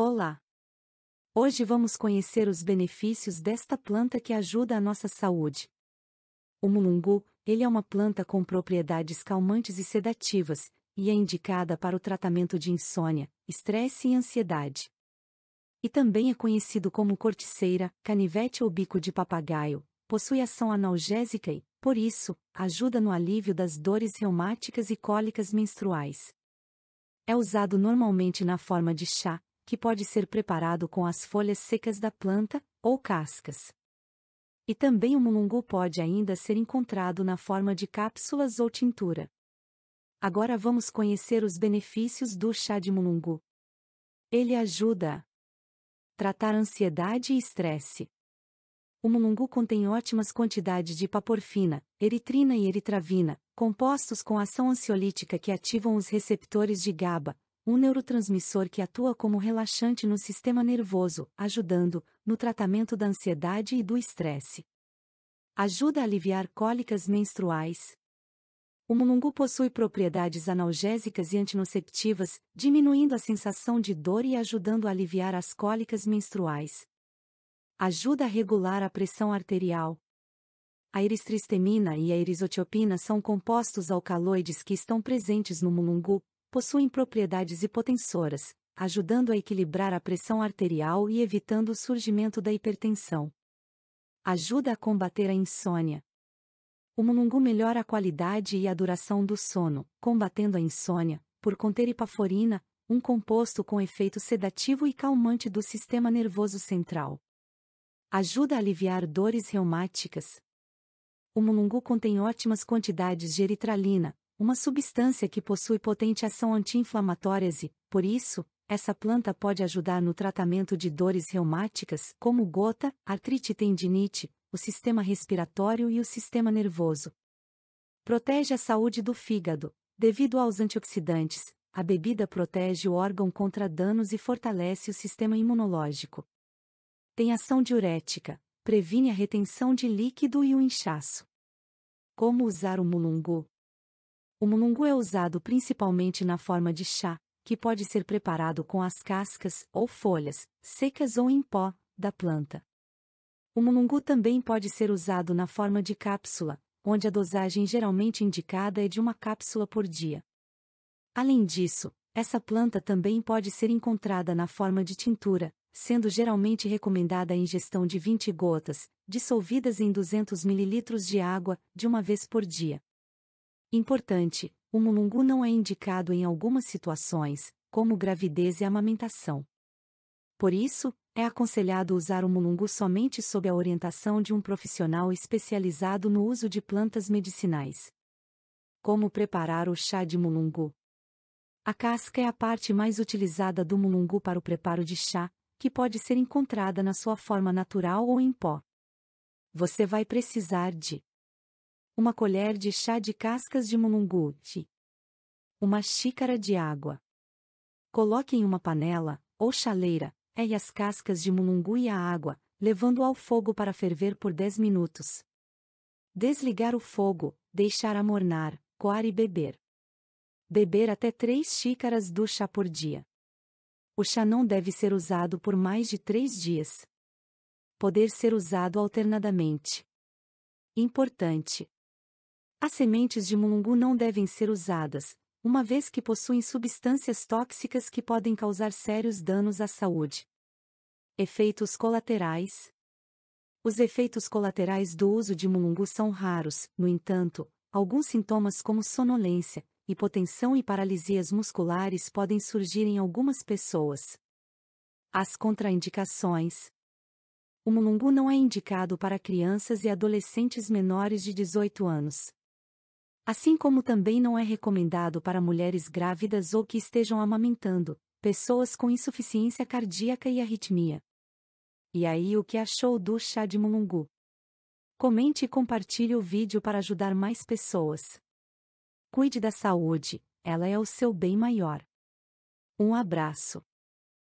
Olá! Hoje vamos conhecer os benefícios desta planta que ajuda a nossa saúde. O mulungu, ele é uma planta com propriedades calmantes e sedativas, e é indicada para o tratamento de insônia, estresse e ansiedade. E também é conhecido como corticeira, canivete ou bico de papagaio, possui ação analgésica e, por isso, ajuda no alívio das dores reumáticas e cólicas menstruais é usado normalmente na forma de chá, que pode ser preparado com as folhas secas da planta ou cascas. E também o mulungu pode ainda ser encontrado na forma de cápsulas ou tintura. Agora vamos conhecer os benefícios do chá de mulungu. Ele ajuda a tratar ansiedade e estresse. O mulungu contém ótimas quantidades de paporfina, eritrina e eritravina, compostos com ação ansiolítica que ativam os receptores de GABA, um neurotransmissor que atua como relaxante no sistema nervoso, ajudando no tratamento da ansiedade e do estresse. Ajuda a aliviar cólicas menstruais. O mulungu possui propriedades analgésicas e antinoceptivas, diminuindo a sensação de dor e ajudando a aliviar as cólicas menstruais. Ajuda a regular a pressão arterial. A eristristemina e a erisotiopina são compostos alcaloides que estão presentes no mulungu, possuem propriedades hipotensoras, ajudando a equilibrar a pressão arterial e evitando o surgimento da hipertensão. Ajuda a combater a insônia. O mulungu melhora a qualidade e a duração do sono, combatendo a insônia, por conter hipaforina, um composto com efeito sedativo e calmante do sistema nervoso central. Ajuda a aliviar dores reumáticas. O mulungu contém ótimas quantidades de eritralina, uma substância que possui potente ação anti-inflamatórias e, por isso, essa planta pode ajudar no tratamento de dores reumáticas, como gota, artrite e tendinite, o sistema respiratório e o sistema nervoso. Protege a saúde do fígado. Devido aos antioxidantes, a bebida protege o órgão contra danos e fortalece o sistema imunológico. Tem ação diurética, previne a retenção de líquido e o inchaço. Como usar o mulungu? O mulungu é usado principalmente na forma de chá, que pode ser preparado com as cascas ou folhas, secas ou em pó, da planta. O mulungu também pode ser usado na forma de cápsula, onde a dosagem geralmente indicada é de uma cápsula por dia. Além disso, essa planta também pode ser encontrada na forma de tintura, sendo geralmente recomendada a ingestão de 20 gotas, dissolvidas em 200 ml de água, de uma vez por dia. Importante: o mulungu não é indicado em algumas situações, como gravidez e amamentação. Por isso, é aconselhado usar o mulungu somente sob a orientação de um profissional especializado no uso de plantas medicinais. Como preparar o chá de mulungu? A casca é a parte mais utilizada do mulungu para o preparo de chá, que pode ser encontrada na sua forma natural ou em pó. Você vai precisar de uma colher de chá de cascas de mulunguti, uma xícara de água. Coloque em uma panela, ou chaleira, e as cascas de mulungu e a água, levando ao fogo para ferver por 10 minutos. Desligar o fogo, deixar amornar, coar e beber. Beber até 3 xícaras do chá por dia. O chá não deve ser usado por mais de 3 dias. Poder ser usado alternadamente. Importante: as sementes de mulungu não devem ser usadas, uma vez que possuem substâncias tóxicas que podem causar sérios danos à saúde. Efeitos colaterais Os efeitos colaterais do uso de mulungu são raros, no entanto, alguns sintomas como sonolência, hipotensão e paralisias musculares podem surgir em algumas pessoas. As contraindicações o mulungu não é indicado para crianças e adolescentes menores de 18 anos. Assim como também não é recomendado para mulheres grávidas ou que estejam amamentando, pessoas com insuficiência cardíaca e arritmia. E aí o que achou do chá de mulungu? Comente e compartilhe o vídeo para ajudar mais pessoas. Cuide da saúde, ela é o seu bem maior. Um abraço.